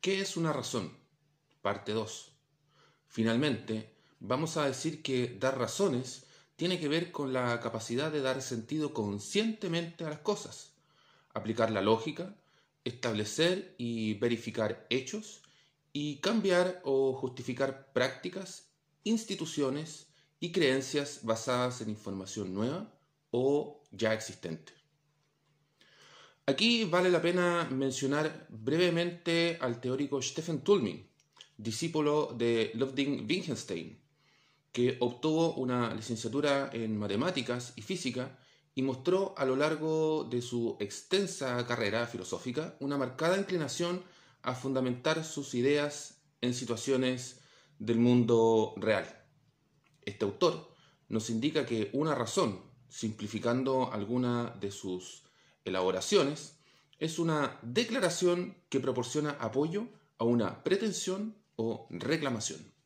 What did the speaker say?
¿Qué es una razón? Parte 2. Finalmente, vamos a decir que dar razones tiene que ver con la capacidad de dar sentido conscientemente a las cosas, aplicar la lógica, establecer y verificar hechos y cambiar o justificar prácticas, instituciones y creencias basadas en información nueva o ya existente. Aquí vale la pena mencionar brevemente al teórico Stephen Tulmin, discípulo de Ludwig Wittgenstein, que obtuvo una licenciatura en matemáticas y física y mostró a lo largo de su extensa carrera filosófica una marcada inclinación a fundamentar sus ideas en situaciones del mundo real. Este autor nos indica que una razón, simplificando alguna de sus elaboraciones, es una declaración que proporciona apoyo a una pretensión o reclamación.